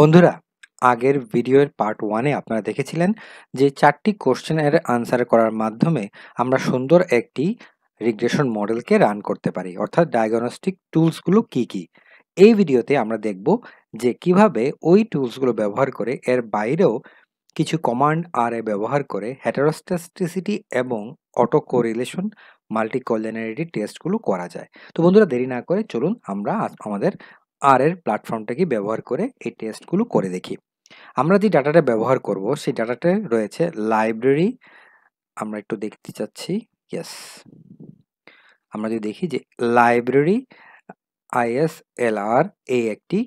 বন্ধুরা আগের ভিডিওর পার্ট ওয়ানে আপনারা দেখেছিলেন যে চারটি কোশ্চেনের আনসার করার মাধ্যমে আমরা সুন্দর একটি রিগ্রেশন মডেলকে রান করতে পারি অর্থাৎ ডায়াগনস্টিক টুলসগুলো কি কি এই ভিডিওতে আমরা দেখব যে কিভাবে ওই টুলসগুলো ব্যবহার করে এর বাইরেও কিছু কমান্ড আর এ ব্যবহার করে হ্যাটারোস্টাস্টিসিটি এবং অটো কোরিলেশন মাল্টি টেস্টগুলো করা যায় তো বন্ধুরা দেরি না করে চলুন আমরা আমাদের আর এর প্ল্যাটফর্মটাকে ব্যবহার করে এই টেস্টগুলো করে দেখি আমরা যে ডাটাটা ব্যবহার করব সেই ডাটাটা রয়েছে লাইব্রেরি আমরা একটু দেখতে চাচ্ছি ইয়েস আমরা যদি দেখি যে লাইব্রেরি আইএসএলআর এই একটি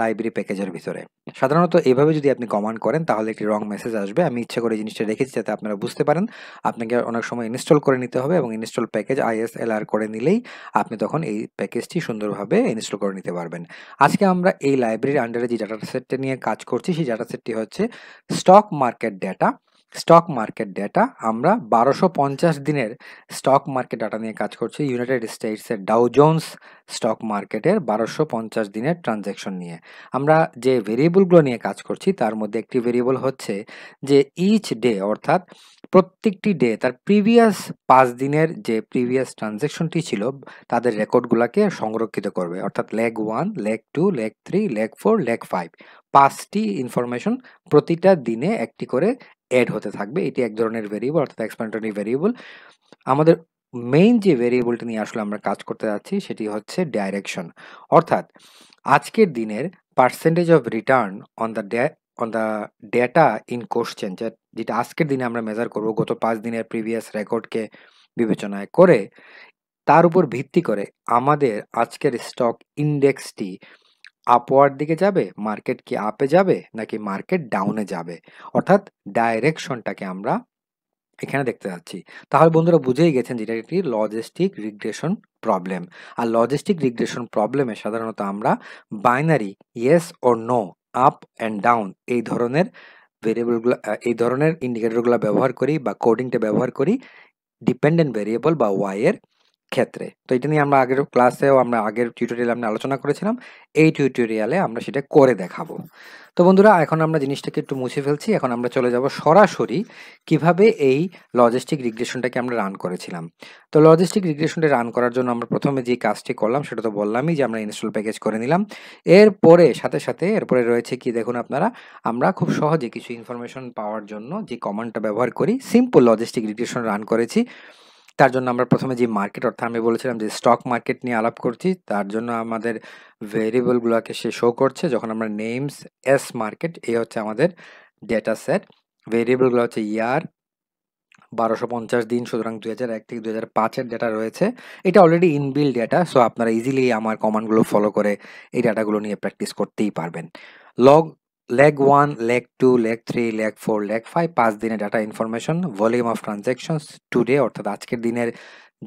লাইব্রেরি প্যাকেজের ভিতরে সাধারণত এভাবে যদি আপনি কমান্ড করেন তাহলে একটি রং মেসেজ আসবে আমি ইচ্ছা করে জিনিসটা রেখেছি যাতে আপনারা বুঝতে পারেন আপনাকে অনেক সময় ইনস্টল করে নিতে হবে এবং ইনস্টল প্যাকেজ আইএসএলআর করে নিলেই আপনি তখন এই প্যাকেজটি সুন্দরভাবে ইনস্টল করে নিতে পারবেন আজকে আমরা এই লাইব্রেরির আন্ডারে যে ডাটা সেটটা নিয়ে কাজ করছি সেই ডাটা সেটটি হচ্ছে stock market data stock market data আমরা বারোশো পঞ্চাশ দিনের স্টক মার্কেট ডাটা নিয়ে কাজ করছি ইউনাইটেড স্টেটসের ডাউজোনস স্টক মার্কেটের বারোশো পঞ্চাশ দিনের ট্রানজ্যাকশন নিয়ে আমরা যে ভেরিয়েবলগুলো নিয়ে কাজ করছি তার মধ্যে একটি ভেরিয়েবল হচ্ছে যে ইচ ডে অর্থাৎ প্রত্যেকটি ডে তার প্রিভিয়াস পাঁচ দিনের যে প্রিভিয়াস ট্রানজ্যাকশনটি ছিল তাদের রেকর্ডগুলোকে সংরক্ষিত করবে অর্থাৎ lag one lag two lag three lag four lag five পাঁচটি ইনফরমেশন প্রতিটা দিনে একটি করে অ্যাড হতে থাকবে এটি এক ধরনের ভেরিয়েবল অর্থাৎ এক্সপ্যান্ডারি ভেরিয়েবল আমাদের মেইন যে ভেরিয়েবলটা নিয়ে আসলে আমরা কাজ করতে যাচ্ছি সেটি হচ্ছে ডাইরেকশন অর্থাৎ আজকের দিনের percentage of return on the on the data in question যেটা আজকের দিনে আমরা মেজার করব গত পাঁচ দিনের প্রিভিয়াস রেকর্ডকে বিবেচনায় করে তার উপর ভিত্তি করে আমাদের আজকের স্টক ইন্ডেক্সটি আপওয়ার্ড দিকে যাবে মার্কেট কি আপে যাবে নাকি মার্কেট ডাউনে যাবে অর্থাৎ ডাইরেকশনটাকে আমরা এখানে দেখতে যাচ্ছি তাহলে বন্ধুরা বুঝেই গেছেন যেটা একটি লজিস্টিক রিগ্রেশন প্রবলেম আর লজিস্টিক রিগ্রেশন প্রবলেমে সাধারণত আমরা binary yes or no up and down এই ধরনের ভেরিয়েবলগুলো এই ধরনের ইন্ডিকেটরগুলো ব্যবহার করি বা কোডিংটা ব্যবহার করি ডিপেন্ডেন্ট ভেরিয়েবল বা ওয়াইয়ের ক্ষেত্রে তো এটা নিয়ে আমরা আগের ক্লাসেও আমরা আগের টিউটোরিয়ালে আমরা আলোচনা করেছিলাম এই টিউটোরিয়ালে আমরা সেটা করে দেখাবো তো বন্ধুরা এখন আমরা জিনিসটাকে একটু মুছে ফেলছি এখন আমরা চলে যাব সরাসরি কিভাবে এই লজিস্টিক রিগ্রেশনটাকে আমরা রান করেছিলাম তো লজিস্টিক রিগ্রেশনটা রান করার জন্য আমরা প্রথমে যে কাজটি করলাম সেটা তো বললামই যে আমরা ইনস্টল প্যাকেজ করে নিলাম এরপরে সাথে সাথে এরপরে রয়েছে কি দেখুন আপনারা আমরা খুব সহজে কিছু ইনফরমেশন পাওয়ার জন্য যে কমান্ডটা ব্যবহার করি সিম্পল লজিস্টিক রিগ্রেশন রান করেছি তার জন্য আমরা প্রথমে যে মার্কেট অর্থাৎ আমি বলেছিলাম যে স্টক মার্কেট নিয়ে আলাপ করছি তার জন্য আমাদের ভেরিয়েবলগুলোকে সে শো করছে যখন আমরা নেমস এস মার্কেট এই হচ্ছে আমাদের ডেটা সেট ভেরিয়েবলগুলো হচ্ছে ইয়ার বারোশো পঞ্চাশ দিন সুতরাং দু হাজার এক থেকে দু হাজার পাঁচের ডেটা রয়েছে এটা অলরেডি ইনবিল ডেটা সো আপনারা ইজিলি আমার কমান্ডগুলো ফলো করে এই ডাটাগুলো নিয়ে প্র্যাকটিস করতেই পারবেন lag leg 1, leg 2, leg 3, leg 4, leg 5 পাঁচ দিনের data information volume of transactions today অর্থাৎ আজকের দিনের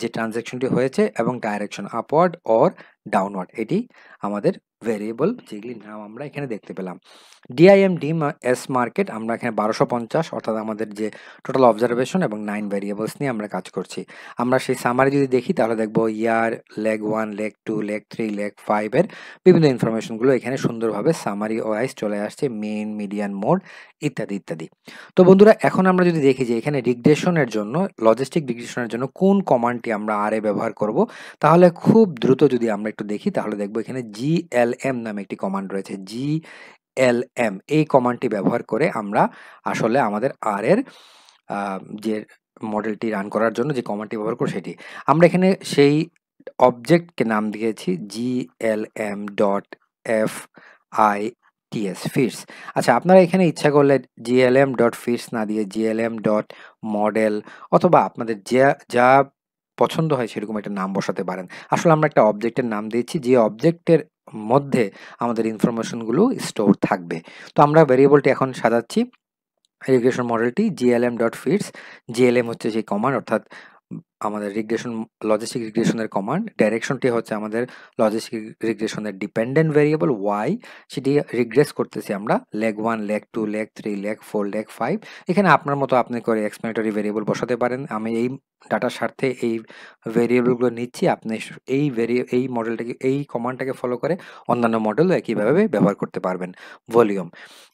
যে ট্রানজ্যাকশনটি হয়েছে এবং ডাইরেকশন আপওয়ার্ড অর ডাউনওয়ার্ড এটি আমাদের ভেরিয়েবল যেগুলির নাম আমরা এখানে দেখতে পেলাম ডিআইএম ডিম এস মার্কেট আমরা এখানে বারোশো পঞ্চাশ অর্থাৎ আমাদের যে টোটাল অবজারভেশন এবং নাইন ভেরিয়েবলস নিয়ে আমরা কাজ করছি আমরা সেই সামারি যদি দেখি তাহলে দেখব year lag one lag two lag three lag ফাইভের বিভিন্ন ইনফরমেশনগুলো এখানে সুন্দরভাবে সামারি ওয়াইজ চলে আসছে মেন মিডিয়ান মোড ইত্যাদি ইত্যাদি তো বন্ধুরা এখন আমরা যদি দেখি যে এখানে রিগ্রেশনের জন্য লজিস্টিক রিগ্রেশনের জন্য কোন কমান্ডটি আমরা আরে ব্যবহার করব তাহলে খুব দ্রুত যদি আমরা একটু দেখি তাহলে দেখব এখানে জিএল এম নামে একটি কমান্ড রয়েছে জি এল এম এই কমান্ডটি ব্যবহার করে আমরা আসলে আমাদের আর এর যে মডেলটি রান করার জন্য যে কমান্ডটি ব্যবহার করি সেটি আমরা এখানে সেই অবজেক্টকে নাম দিয়েছি G L M dot F I T S fits আচ্ছা আপনারা এখানে ইচ্ছা করলে জিএলএম ডট ফিটস না দিয়ে জিএলএম ডট মডেল অথবা আপনাদের যা যা পছন্দ হয় সেরকম একটা নাম বসাতে পারেন আসলে আমরা একটা অবজেক্টের নাম দিয়েছি যে অবজেক্টের মধ্যে আমাদের ইনফরমেশনগুলো স্টোর থাকবে তো আমরা ভেরিয়েবলটি এখন সাজাচ্ছি রেগুলেশন মডেলটি জিএলএম ডট ফিটস জিএলএম হচ্ছে সেই কমান অর্থাৎ আমাদের রিগ্রেশন লজিস্টিক রিগ্রেশনের কমান্ড ডাইরেকশনটি হচ্ছে আমাদের লজিস্টিক রিগ্রেশনের ডিপেন্ডেন্ট ভেরিয়েবল ওয়াই সেটি রিগ্রেস করতেছি আমরা lag one lag two lag three lag four lag five এখানে আপনার মতো আপনি করে এক্সপ্লেনেটরি ভেরিয়েবল বসাতে পারেন আমি এই ডাটার স্বার্থে এই ভেরিয়েবলগুলো নিচ্ছি আপনি এই ভেরি এই মডেলটাকে এই কমান্ডটাকে ফলো করে অন্যান্য মডেলও একইভাবে ব্যবহার করতে পারবেন ভলিউম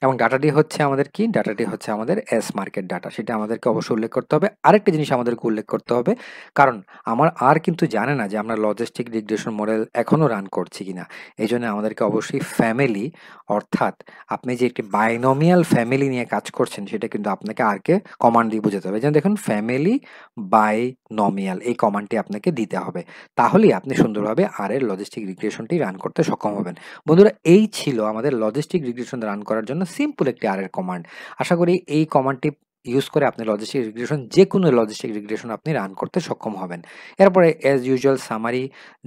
এবং ডাটাটি হচ্ছে আমাদের কি ডাটাটি হচ্ছে আমাদের এস মার্কেট ডাটা সেটা আমাদেরকে অবশ্যই উল্লেখ করতে হবে আরেকটি জিনিস আমাদেরকে উল্লেখ করতে হবে কারণ আমার আর কিন্তু জানে না যে আমরা লজিস্টিক ডিগ্রেশন মডেল এখনও রান করছি কি না এই জন্য আমাদেরকে অবশ্যই ফ্যামিলি অর্থাৎ আপনি যে একটি বাইনোমিয়াল ফ্যামিলি নিয়ে কাজ করছেন সেটা কিন্তু আপনাকে আরকে কমান্ড দিয়ে বুঝাতে হবে যেন দেখুন ফ্যামিলি বাইনমিয়াল এই কমান্ডটি আপনাকে দিতে হবে তাহলেই আপনি সুন্দরভাবে আর এর লজিস্টিক রিগ্রেশনটি রান করতে সক্ষম হবেন বন্ধুরা এই ছিল আমাদের লজিস্টিক রিগ্রেশন রান করার জন্য সিম্পল একটি আর এর কমান্ড আশা করি এই কমান্ডটি ইউজ করে আপনি লজিস্টিক রিগ্রেশন যে কোনো লজিস্টিক রিগ্রেশন আপনি রান করতে সক্ষম হবেন এরপরে as usual summary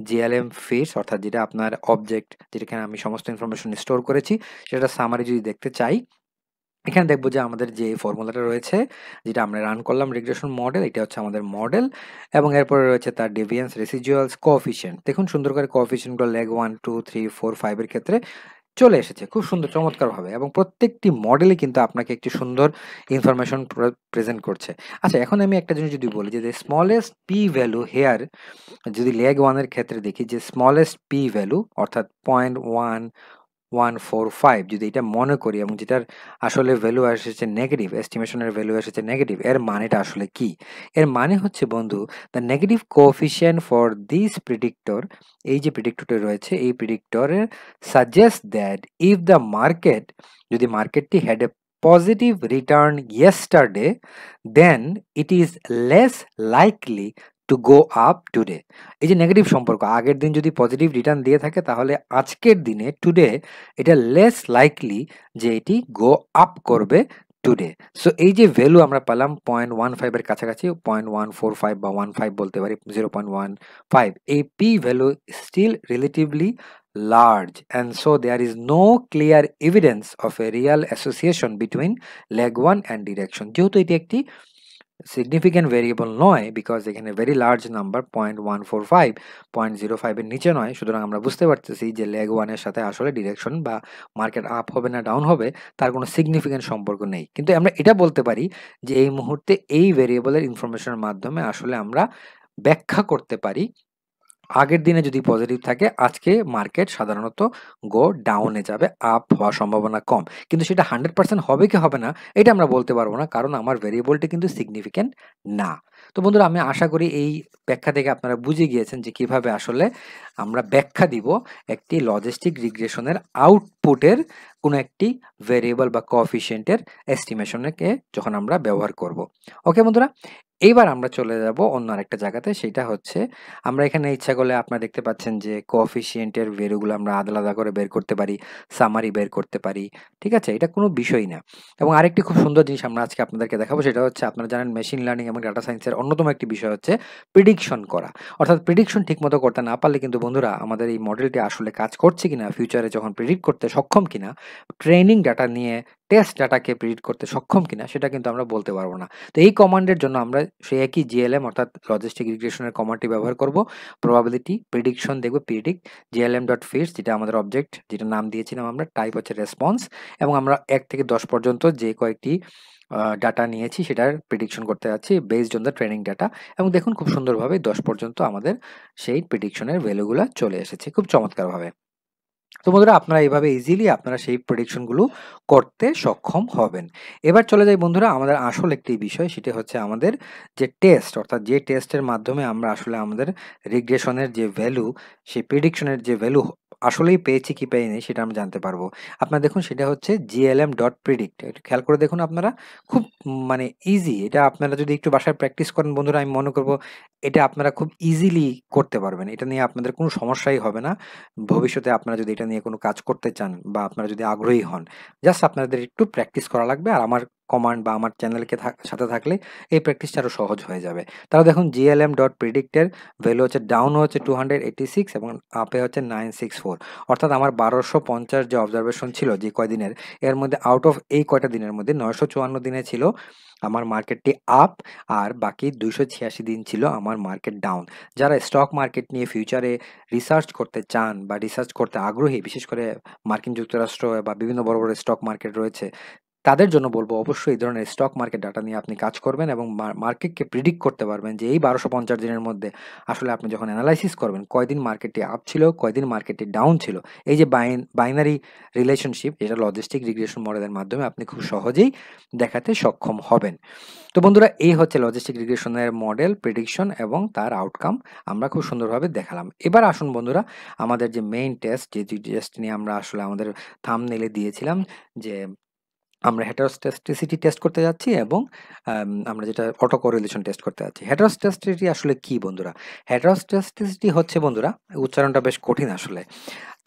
GLM fits অর্থাৎ যেটা আপনার অবজেক্ট যেখানে আমি সমস্ত ইনফরমেশন স্টোর করেছি সেটা সামারি যদি দেখতে চাই এখানে দেখবো যে আমাদের যে ফর্মুলাটা রয়েছে যেটা আমরা রান করলাম রিগ্রেশন মডেল এটা হচ্ছে আমাদের মডেল এবং এরপরে রয়েছে তার ডেভিয়েন্স রেসিজুয়ালস কোফিশিয়েন্ট দেখুন সুন্দর করে কোফিশিয়েন্টগুলো lag one two three four ফাইভের ক্ষেত্রে চলে এসেছে খুব সুন্দর হ্যাঁ। চমৎকারভাবে এবং প্রত্যেকটি মডেলে কিন্তু আপনাকে একটি সুন্দর ইনফরমেশন প্রেজেন্ট করছে আচ্ছা এখন আমি একটা জিনিস যদি বলি যে স্মলেস্ট পি ভ্যালু হেয়ার যদি লেগ ওয়ানের ক্ষেত্রে দেখি যে স্মলেস্ট পি ভ্যালু অর্থাৎ point one one four five যদি এটা মনে করি এবং যেটার আসলে ভ্যালু এসেছে নেগেটিভ এস্টিমেশনের ভ্যালু এসেছে নেগেটিভ এর মানেটা আসলে কি এর মানে হচ্ছে বন্ধু the negative coefficient for this predictor এই যে প্রিডিক্টরটি রয়েছে এই প্রিডিক্টরের suggest that if the market যদি মার্কেটটি had a positive return yesterday then it is less likely to go up today এই যে নেগেটিভ সম্পর্ক আগের দিন যদি পজিটিভ রিটার্ন দিয়ে থাকে তাহলে আজকের দিনে টুডে এটা লেস লাইকলি যে এটি গো আপ করবে টুডে সো এই যে ভ্যালু আমরা পেলাম পয়েন্ট ওয়ান ফাইভের কাছাকাছি পয়েন্ট ওয়ান ফোর ফাইভ বা ওয়ান ফাইভ বলতে পারি জিরো পয়েন্ট ওয়ান ফাইভ এই P value still relatively large and so there is no clear evidence of a real association between lag one and direction যেহেতু এটি একটি significant variable নয় because এখানে very large number point one four five point zero ফাইভের নিচে নয় সুতরাং আমরা বুঝতে পারতেছি যে লেগ ওয়ানের সাথে আসলে ডিরেকশন বা মার্কেট আপ হবে না ডাউন হবে তার কোনো সিগনিফিক্যান্ট সম্পর্ক নেই কিন্তু আমরা এটা বলতে পারি যে এই মুহূর্তে এই ভেরিয়েবলের ইনফরমেশনের মাধ্যমে আসলে আমরা ব্যাখ্যা করতে পারি আগের দিনে যদি পজিটিভ থাকে আজকে মার্কেট সাধারণত গো ডাউনে যাবে আপ হওয়ার সম্ভাবনা কম কিন্তু সেটা হান্ড্রেড পার্সেন্ট হবে কি হবে না এটা আমরা বলতে পারবো না কারণ আমার ভেরিয়েবলটি কিন্তু সিগনিফিক্যান্ট না তো বন্ধুরা আমি আশা করি এই ব্যাখ্যা থেকে আপনারা বুঝে গিয়েছেন যে কিভাবে আসলে আমরা ব্যাখ্যা দিব একটি লজিস্টিক রিগ্রেশনের আউটপুটের কোনো একটি ভেরিয়েবল বা কফিসিয়েন্টের এস্টিমেশনকে যখন আমরা ব্যবহার করব ওকে বন্ধুরা এইবার আমরা চলে যাব অন্য আরেকটা জায়গাতে সেটা হচ্ছে আমরা এখানে ইচ্ছা করলে আপনারা দেখতে পাচ্ছেন যে কোফিসিয়েন্টের ভ্যালুগুলো আমরা আলাদা আলাদা করে বের করতে পারি সামারি বের করতে পারি ঠিক আছে এটা কোনো বিষয় না এবং আরেকটি খুব সুন্দর জিনিস আমরা আজকে আপনাদেরকে দেখাবো সেটা হচ্ছে আপনারা জানেন মেশিন লার্নিং এবং ডাটা সায়েন্সের অন্যতম একটি বিষয় হচ্ছে প্রিডিকশন করা অর্থাৎ প্রিডিকশন ঠিকমতো করতে না পারলে কিন্তু বন্ধুরা আমাদের এই মডেলটি আসলে কাজ করছে কিনা ফিউচারে যখন প্রিডিক্ট করতে সক্ষম কিনা ট্রেনিং ডাটা নিয়ে টেস্ট ডাটাকে প্রিডিক্ট করতে সক্ষম কিনা সেটা কিন্তু আমরা বলতে পারবো না তো এই কমান্ডের জন্য আমরা সেই একই জিএলএম অর্থাৎ লজিস্টিক রিগ্রেশনের কমান্ডটি ব্যবহার করব প্রবাবিলিটি প্রিডিকশন দেখব প্রিডিক জিএলএম ডট ফিস যেটা আমাদের অবজেক্ট যেটা নাম দিয়েছিলাম আমরা টাইপ হচ্ছে রেসপন্স এবং আমরা এক থেকে দশ পর্যন্ত যে কয়েকটি ডাটা নিয়েছি সেটার প্রিডিকশন করতে যাচ্ছি based on the training data এবং দেখুন খুব সুন্দরভাবে দশ পর্যন্ত আমাদের সেই প্রিডিকশনের ভ্যালুগুলো চলে এসেছে খুব চমৎকারভাবে তো বন্ধুরা আপনারা এইভাবে ইজিলি আপনারা সেই প্রেডিকশনগুলো করতে সক্ষম হবেন এবার চলে যাই বন্ধুরা আমাদের আসল একটি বিষয় সেটি হচ্ছে আমাদের যে টেস্ট অর্থাৎ যে টেস্টের মাধ্যমে আমরা আসলে আমাদের রিগ্রেশনের যে ভ্যালু সেই প্রেডিকশনের যে ভ্যালু আসলেই পেয়েছি কি পাইনি সেটা আমি জানতে পারবো আপনারা দেখুন সেটা হচ্ছে জিএলএম ডট প্রিডিক্ট খেয়াল করে দেখুন আপনারা খুব মানে ইজি এটা আপনারা যদি একটু বাসায় প্র্যাকটিস করেন বন্ধুরা আমি মনে করব এটা আপনারা খুব ইজিলি করতে পারবেন এটা নিয়ে আপনাদের কোনো সমস্যাই হবে না ভবিষ্যতে আপনারা যদি এটা নিয়ে কোনো কাজ করতে চান বা আপনারা যদি আগ্রহী হন জাস্ট আপনাদের একটু প্র্যাকটিস করা লাগবে আর আমার কমান্ড বা আমার চ্যানেলকে সাথে থাকলে এই প্র্যাকটিসটা আরও সহজ হয়ে যাবে তাহলে দেখুন জিএলএম ডট প্রিডিক্টের ভ্যালু হচ্ছে ডাউন হচ্ছে টু হান্ড্রেড সিক্স এবং আপে হচ্ছে নাইন সিক্স ফোর অর্থাৎ আমার বারোশো পঞ্চাশ যে অবজারভেশন ছিল যে কয়দিনের এর মধ্যে আউট অফ এই কয়টা দিনের মধ্যে নয়শো চুয়ান্ন দিনে ছিল আমার মার্কেটটি আপ আর বাকি দুশো ছিয়াশি দিন ছিল আমার মার্কেট ডাউন যারা স্টক মার্কেট নিয়ে ফিউচারে রিসার্চ করতে চান বা রিসার্চ করতে আগ্রহী বিশেষ করে মার্কিন যুক্তরাষ্ট্র বা বিভিন্ন বড় বড় স্টক মার্কেট রয়েছে তাদের জন্য বলবো অবশ্যই এই ধরনের স্টক মার্কেট ডাটা নিয়ে আপনি কাজ করবেন এবং মার্কেটকে প্রিডিক্ট করতে পারবেন যে এই বারোশো পঞ্চাশ দিনের মধ্যে আসলে আপনি যখন অ্যানালাইসিস করবেন কয়দিন মার্কেটটি আপ ছিল কয়দিন মার্কেটটি ডাউন ছিল এই যে বাইন বাইনারি রিলেশনশিপ যেটা লজিস্টিক রিগ্রেশন মডেলের মাধ্যমে আপনি খুব সহজেই দেখাতে সক্ষম হবেন তো বন্ধুরা এই হচ্ছে লজিস্টিক রিগ্রেশনের মডেল প্রেডিকশন এবং তার আউটকাম আমরা খুব সুন্দরভাবে দেখালাম এবার আসুন বন্ধুরা আমাদের যে মেইন টেস্ট যে টেস্ট নিয়ে আমরা আসলে আমাদের থাম নেলে দিয়েছিলাম যে আমরা হেটারোস্টেস্টিসিটি টেস্ট করতে যাচ্ছি এবং আমরা যেটা অটো কোরিলেশন টেস্ট করতে যাচ্ছি হেটারোস্টেস্টিসিটি আসলে কি বন্ধুরা হেটারোস্টেস্টিসিটি হচ্ছে বন্ধুরা উচ্চারণটা বেশ কঠিন আসলে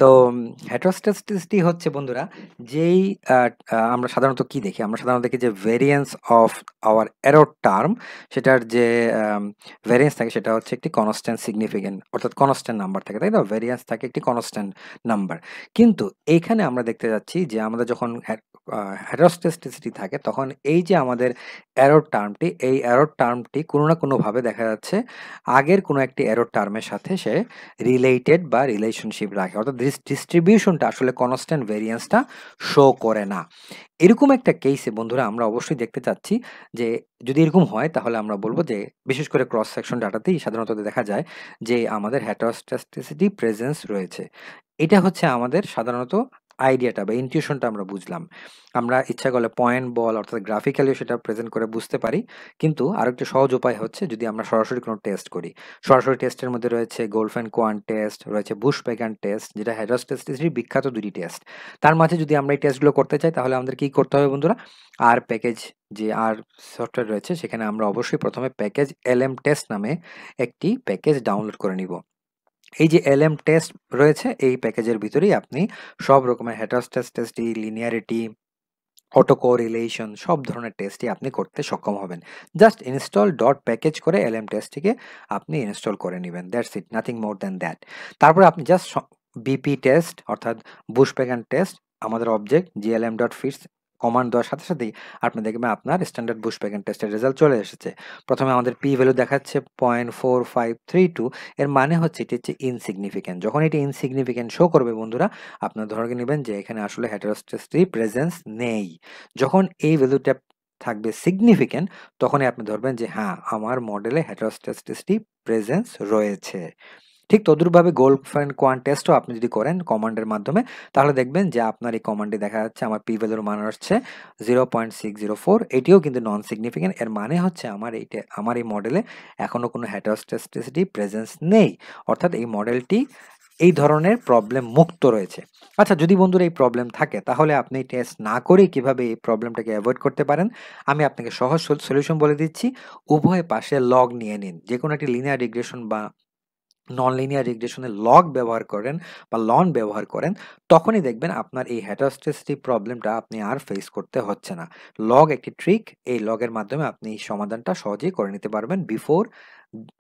তো হেটারোস্টেস্টিসিটি হচ্ছে বন্ধুরা যেই আমরা সাধারণত কি দেখি আমরা সাধারণত দেখি যে variance of our error term সেটার যে ভেরিয়েন্স থাকে সেটা হচ্ছে একটি কনস্ট্যান্ট সিগনিফিকেন্ট অর্থাৎ কনস্ট্যান্ট নাম্বার থাকে তাই না ভেরিয়েন্স থাকে একটি কনস্ট্যান্ট নাম্বার কিন্তু এখানে আমরা দেখতে যাচ্ছি যে আমাদের যখন হ্যারোস্টেস্টিসিটি থাকে তখন এই যে আমাদের অ্যারোড টার্মটি এই অ্যারোড টার্মটি কোনো না কোনোভাবে দেখা যাচ্ছে আগের কোনো একটি অ্যারোড টার্মের সাথে সে রিলেটেড বা রিলেশনশিপ রাখে অর্থাৎ ডিস্ট্রিবিউশনটা আসলে কনস্ট্যান্ট ভেরিয়েন্সটা শো করে না এরকম একটা কেসে বন্ধুরা আমরা অবশ্যই দেখতে চাচ্ছি যে যদি এরকম হয় তাহলে আমরা বলবো যে বিশেষ করে ক্রস সেকশন ডাটাতেই সাধারণত দেখা যায় যে আমাদের হ্যাটোস্টাস্টিসিটি প্রেজেন্স রয়েছে এটা হচ্ছে আমাদের সাধারণত আইডিয়াটা বা ইনটিউশনটা আমরা বুঝলাম আমরা ইচ্ছা করলে পয়েন্ট বল অর্থাৎ গ্রাফিক্যালিও সেটা প্রেজেন্ট করে বুঝতে পারি কিন্তু একটি সহজ উপায় হচ্ছে যদি আমরা সরাসরি কোনো টেস্ট করি সরাসরি টেস্টের মধ্যে রয়েছে গোল্ফ অ্যান্ড কোয়ান টেস্ট রয়েছে বুশ প্যাগান টেস্ট যেটা হ্যাডস টেস্ট বিখ্যাত দুটি টেস্ট তার মাঝে যদি আমরা এই টেস্টগুলো করতে চাই তাহলে আমাদের কী করতে হবে বন্ধুরা আর প্যাকেজ যে আর সফটওয়্যার রয়েছে সেখানে আমরা অবশ্যই প্রথমে প্যাকেজ এলএম টেস্ট নামে একটি প্যাকেজ ডাউনলোড করে নিব এই যে এলএম টেস্ট রয়েছে এই প্যাকেজের ভিতরেই আপনি সব রকমের হেটাস্টাস টেস্টি লিনিয়ারিটি অটো কোরিলেশন সব ধরনের টেস্টই আপনি করতে সক্ষম হবেন জাস্ট ইনস্টল ডট প্যাকেজ করে এলএম টেস্টটিকে আপনি ইনস্টল করে নেবেন that's it nothing more than that তারপরে আপনি জাস্ট বিপি টেস্ট অর্থাৎ বুশ প্যাগান টেস্ট আমাদের object GLM dot fits command দেওয়ার সাথে সাথেই আপনি দেখবেন আপনার স্ট্যান্ডার্ড বুশ প্যাকেন টেস্টের রেজাল্ট চলে এসেছে প্রথমে আমাদের পি ভ্যালু দেখাচ্ছে point four five three two এর মানে হচ্ছে এটি হচ্ছে ইনসিগনিফিকেন্ট যখন এটি ইনসিগনিফিকেন্ট শো করবে বন্ধুরা আপনার ধরে নেবেন যে এখানে আসলে হেটারোস্টেসটি প্রেজেন্স নেই যখন এই ভ্যালুটা থাকবে সিগনিফিক্যান্ট তখনই আপনি ধরবেন যে হ্যাঁ আমার মডেলে হেটারোস্টেসটি প্রেজেন্স রয়েছে ঠিক তদুরভাবে গোল্ড ফ্রেন্ড কোয়ান টেস্টও আপনি যদি করেন কমান্ডের মাধ্যমে তাহলে দেখবেন যে আপনার এই কমান্ডে দেখা যাচ্ছে আমার পি ভ্যালুর মান হচ্ছে zero point six zero four এটিও কিন্তু নন সিগনিফিকেন্ট এর মানে হচ্ছে আমার এই আমার এই মডেলে এখনও কোনো হ্যাটোস্টেস্টিসিটি প্রেজেন্স নেই অর্থাৎ এই মডেলটি এই ধরনের প্রবলেম মুক্ত রয়েছে আচ্ছা যদি বন্ধুর এই প্রবলেম থাকে তাহলে আপনি টেস্ট না করে কিভাবে এই প্রবলেমটাকে অ্যাভয়েড করতে পারেন আমি আপনাকে সহজ সলিউশন বলে দিচ্ছি উভয় পাশে লগ নিয়ে নিন যে কোনো একটি লিনিয়ার রিগ্রেশন বা নন লিনিয়ার রিগ্রেশনে লগ ব্যবহার করেন বা লন ব্যবহার করেন তখনই দেখবেন আপনার এই হ্যাটাস্টেসিটি প্রবলেমটা আপনি আর ফেস করতে হচ্ছে না লগ একটি ট্রিক এই লগের মাধ্যমে আপনি সমাধানটা সহজেই করে নিতে পারবেন before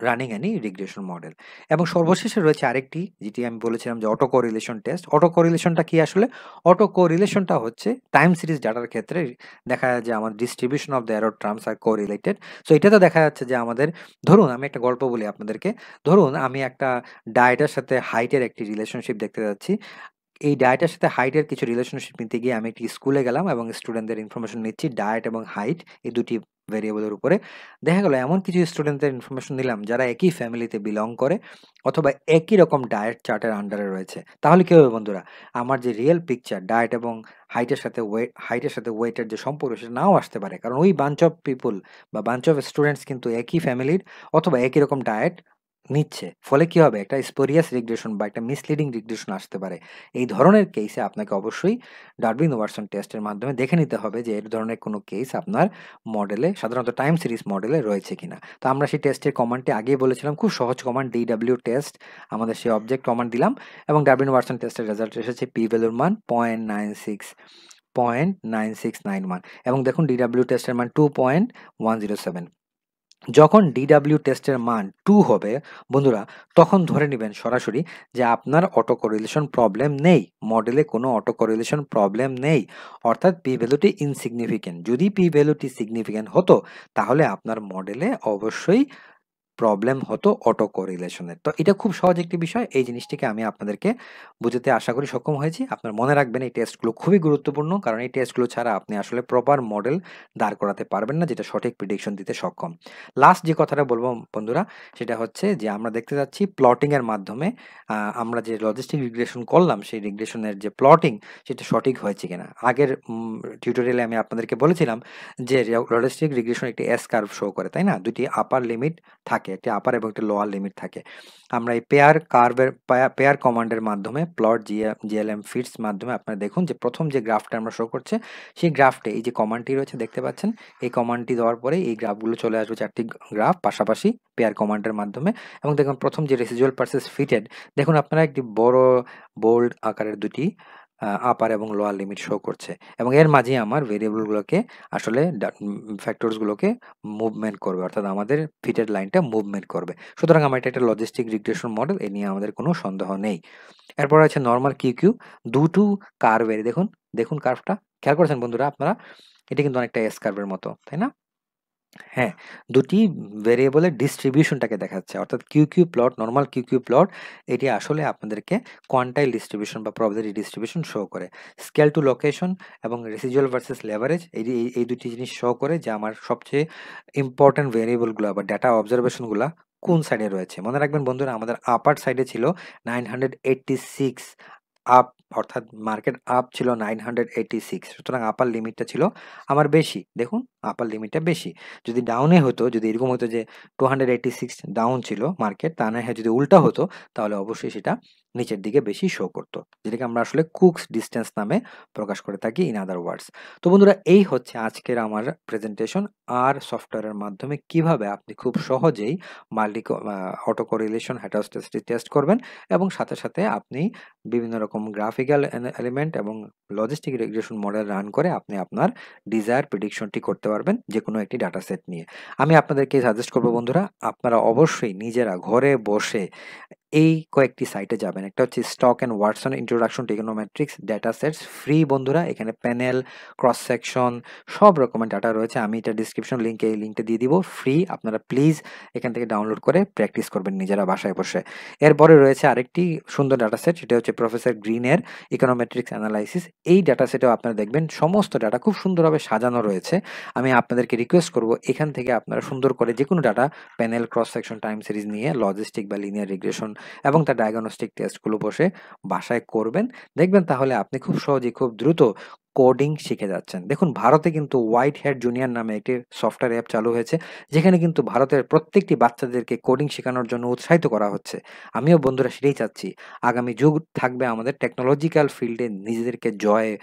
running any regression model এবং সর্বশেষে রয়েছে আরেকটি যেটি আমি বলেছিলাম যে অটো কোরিলেশন টেস্ট অটো কোরিলেশনটা কি আসলে অটো কোরিলেশনটা হচ্ছে টাইম সিরিজ ডাটার ক্ষেত্রে দেখা যায় যে আমার distribution of the error terms are correlated so তো দেখা যাচ্ছে যে আমাদের ধরুন আমি একটা গল্প বলি আপনাদেরকে ধরুন আমি একটা ডায়েটার সাথে হাইটের একটি রিলেশনশিপ দেখতে যাচ্ছি এই ডায়েটের সাথে হাইটের কিছু রিলেশনশিপ নিতে গিয়ে আমি একটি স্কুলে গেলাম এবং স্টুডেন্টদের ইনফরমেশন নিচ্ছি ডায়েট এবং হাইট এই দুটি ভেরিয়েবলের উপরে দেখা গেল এমন কিছু স্টুডেন্টদের ইনফরমেশন নিলাম যারা একই ফ্যামিলিতে বিলং করে অথবা একই রকম ডায়েট চার্টের আন্ডারে রয়েছে তাহলে কী হবে বন্ধুরা আমার যে রিয়েল পিকচার ডায়েট এবং হাইটের সাথে ওয়েট হাইটের সাথে ওয়েটের যে সম্পর্ক সেটা নাও আসতে পারে কারণ ওই বাঞ্চ অফ পিপুল বা বাঞ্চ অফ স্টুডেন্টস কিন্তু একই ফ্যামিলির অথবা একই রকম ডায়েট নিচ্ছে ফলে কি হবে একটা স্পোরিয়াস রিগ্রেশন বা একটা মিসলিডিং রিগ্রেশন আসতে পারে এই ধরনের কেসে আপনাকে অবশ্যই ডারবিন ওভারসন টেস্টের মাধ্যমে দেখে নিতে হবে যে এর ধরনের কোনো কেস আপনার মডেলে সাধারণত টাইম সিরিজ মডেলে রয়েছে কিনা তো আমরা সেই টেস্টের কমান্ডটি আগেই বলেছিলাম খুব সহজ কমান্ড ডিডাব্লিউ টেস্ট আমাদের সেই অবজেক্ট কমান্ড দিলাম এবং ডারবিন ওভারসন টেস্টের রেজাল্ট এসেছে পি ভ্যালুর মান point nine six point nine six nine one এবং দেখুন ডিডাব্লিউ টেস্টের মান two point one zero seven যখন ডিডাব্লিউ টেস্টের মান টু হবে বন্ধুরা তখন ধরে নেবেন সরাসরি যে আপনার অটো করিলেশন প্রবলেম নেই মডেলে কোনো অটো করিলেশন প্রবলেম নেই অর্থাৎ পি ভ্যালুটি ইনসিগনিফিকেন্ট যদি পি ভ্যালুটি সিগনিফিকেন্ট হতো তাহলে আপনার মডেলে অবশ্যই প্রবলেম হতো অটো কোরিলেশনের তো এটা খুব সহজ একটি বিষয় এই জিনিসটিকে আমি আপনাদেরকে বুঝতে আশা করি সক্ষম হয়েছি আপনার মনে রাখবেন এই টেস্টগুলো খুবই গুরুত্বপূর্ণ কারণ এই টেস্টগুলো ছাড়া আপনি আসলে প্রপার মডেল দাঁড় করাতে পারবেন না যেটা সঠিক প্রিডিকশন দিতে সক্ষম লাস্ট যে কথাটা বলবো বন্ধুরা সেটা হচ্ছে যে আমরা দেখতে যাচ্ছি প্লটিংয়ের মাধ্যমে আমরা যে লজিস্টিক রিগ্রেশন করলাম সেই রিগ্রেশনের যে প্লটিং সেটা সঠিক হয়েছে কিনা আগের টিউটোরিয়ালে আমি আপনাদেরকে বলেছিলাম যে লজিস্টিক রিগ্রেশন একটি এস কার্ভ শো করে তাই না দুটি আপার লিমিট থাকে থাকে একটি আপার এবং একটি লোয়ার লিমিট থাকে আমরা এই পেয়ার কার্ভের পেয়ার কমান্ডের মাধ্যমে প্লট জিএলএম ফিটস মাধ্যমে আপনারা দেখুন যে প্রথম যে গ্রাফটা আমরা শো করছে সেই গ্রাফটে এই যে কমান্ডটি রয়েছে দেখতে পাচ্ছেন এই কমান্ডটি দেওয়ার পরে এই গ্রাফগুলো চলে আসবে চারটি গ্রাফ পাশাপাশি পেয়ার কমান্ডের মাধ্যমে এবং দেখুন প্রথম যে রেসিজুয়াল পার্সেস ফিটেড দেখুন আপনারা একটি বড় বোল্ড আকারের দুটি আপার এবং লোয়ার লিমিট শো করছে এবং এর মাঝে আমার ভেরিয়েবলগুলোকে আসলে ফ্যাক্টরসগুলোকে মুভমেন্ট করবে অর্থাৎ আমাদের ফিটেড লাইনটা মুভমেন্ট করবে সুতরাং আমার এটা একটা লজিস্টিক রিগ্রেশন মডেল এ নিয়ে আমাদের কোনো সন্দেহ নেই এরপর আছে নর্মাল কিউ কিউ দুটো কার্ভের দেখুন দেখুন কার্ভটা খেয়াল করেছেন বন্ধুরা আপনারা এটা কিন্তু অনেকটা এস কার্ভের মতো তাই না হ্যাঁ, দুটি ভেরিয়েবলের ডিস্ট্রিবিউশনটাকে দেখাচ্ছে। অর্থাৎ Q Q plot, normal Q Q plot এটি আসলে আপনাদেরকে কোয়ান্টাইল ডিস্ট্রিবিউশন বা প্রবাবিলিটি ডিস্ট্রিবিউশন শো করে। স্কেল টু লোকেশন এবং রেসিজুয়াল ভার্সেস লেভারেজ এই এই দুটি জিনিস শো করে যে আমার সবচেয়ে ইম্পর্ট্যান্ট ভেরিয়েবলগুলো বা ডাটা অবজারভেশনগুলা কোন সাইডে রয়েছে। মনে রাখবেন বন্ধুরা আমাদের আপার সাইডে ছিল সিক্স আপ অর্থাৎ মার্কেট আপ ছিল নাইন হান্ড্রেড এইটি সিক্স সুতরাং আপার লিমিটটা ছিল আমার বেশি দেখুন আপার লিমিটটা বেশি যদি ডাউনে হতো যদি এরকম হতো যে টু হান্ড্রেড সিক্স ডাউন ছিল মার্কেট তা না যদি উল্টা হতো তাহলে অবশ্যই সেটা নিচের দিকে বেশি শো করতো যেটাকে আমরা আসলে কুকস ডিস্টেন্স নামে প্রকাশ করে থাকি ইন আদার ওয়ার্ডস তো বন্ধুরা এই হচ্ছে আজকের আমার প্রেজেন্টেশন আর সফটওয়্যারের মাধ্যমে কিভাবে আপনি খুব সহজেই মাল্টি অটো কোরিলেশন হ্যাটাস্টেসটি টেস্ট করবেন এবং সাথে সাথে আপনি বিভিন্ন রকম গ্রাফিক্যাল এলিমেন্ট এবং লজিস্টিক রেগুলেশন মডেল রান করে আপনি আপনার ডিজায়ার প্রিডিকশনটি করতে পারবেন যে কোনো একটি ডাটা সেট নিয়ে আমি আপনাদেরকে সাজেস্ট করবো বন্ধুরা আপনারা অবশ্যই নিজেরা ঘরে বসে এই কয়েকটি সাইটে যাবেন একটা হচ্ছে Stock and Watson introduction to econometrics data sets free বন্ধুরা এখানে প্যানেল ক্রস সেকশন সব রকমের ডাটা রয়েছে আমি এটা ডিসক্রিপশন লিঙ্কে এই লিঙ্কটা দিয়ে দিব ফ্রি আপনারা প্লিজ এখান থেকে ডাউনলোড করে প্র্যাকটিস করবেন নিজেরা বাসায় বসে এরপরে রয়েছে আরেকটি সুন্দর ডাটা সেট সেটা হচ্ছে প্রফেসর গ্রিনের ইকোনোমেট্রিক্স অ্যানালাইসিস এই ডাটা সেটেও আপনারা দেখবেন সমস্ত ডাটা খুব সুন্দরভাবে সাজানো রয়েছে আমি আপনাদেরকে রিকোয়েস্ট করব এখান থেকে আপনারা সুন্দর করে যে কোনো data panel cross section time series নিয়ে লজিস্টিক বা লিনিয়ার রিগ্রেশন এবং তার ডায়াগনস্টিক টেস্টগুলো বসে বাসায় করবেন দেখবেন তাহলে আপনি খুব সহজে খুব দ্রুত কোডিং শিখে যাচ্ছেন দেখুন ভারতে কিন্তু হোয়াইট হেড জুনিয়র নামে একটি সফটওয়্যার অ্যাপ চালু হয়েছে যেখানে কিন্তু ভারতের প্রত্যেকটি বাচ্চাদেরকে কোডিং শেখানোর জন্য উৎসাহিত করা হচ্ছে আমিও বন্ধুরা সেটাই চাচ্ছি আগামী যুগ থাকবে আমাদের টেকনোলজিক্যাল ফিল্ডে নিজেদেরকে জয়ে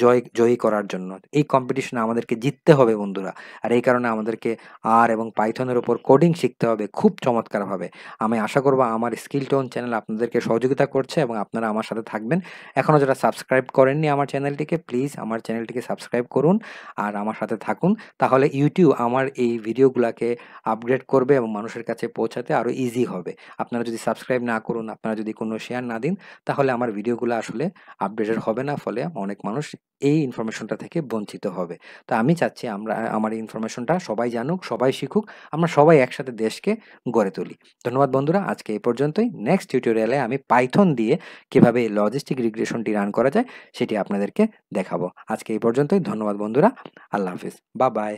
জয় জয়ী করার জন্য এই কম্পিটিশনে আমাদেরকে জিততে হবে বন্ধুরা আর এই কারণে আমাদেরকে আর এবং পাইথনের ওপর কোডিং শিখতে হবে খুব চমৎকারভাবে আমি আশা করব আমার স্কিল টোন চ্যানেল আপনাদেরকে সহযোগিতা করছে এবং আপনারা আমার সাথে থাকবেন এখনও যারা সাবস্ক্রাইব করেননি আমার চ্যানেলটিকে প্লিজ আমার চ্যানেলটিকে সাবস্ক্রাইব করুন আর আমার সাথে থাকুন তাহলে ইউটিউব আমার এই ভিডিওগুলোকে আপগ্রেড করবে এবং মানুষের কাছে পৌঁছাতে আরও ইজি হবে আপনারা যদি সাবস্ক্রাইব না করুন আপনারা যদি কোনো শেয়ার না দিন তাহলে আমার ভিডিওগুলো আসলে আপডেটেড হবে না ফলে অনেক মানুষ এই ইনফরমেশনটা থেকে বঞ্চিত হবে তো আমি চাচ্ছি আমরা আমার ইনফরমেশনটা সবাই জানুক সবাই শিখুক আমরা সবাই একসাথে দেশকে গড়ে তুলি ধন্যবাদ বন্ধুরা আজকে এই পর্যন্তই নেক্সট টিউটোরিয়ালে আমি পাইথন দিয়ে কিভাবে এই লজিস্টিক রিগ্রেশনটি রান করা যায় সেটি আপনাদেরকে দেখাবো আজকে এই পর্যন্তই ধন্যবাদ বন্ধুরা আল্লাহ হাফিজ বা বাই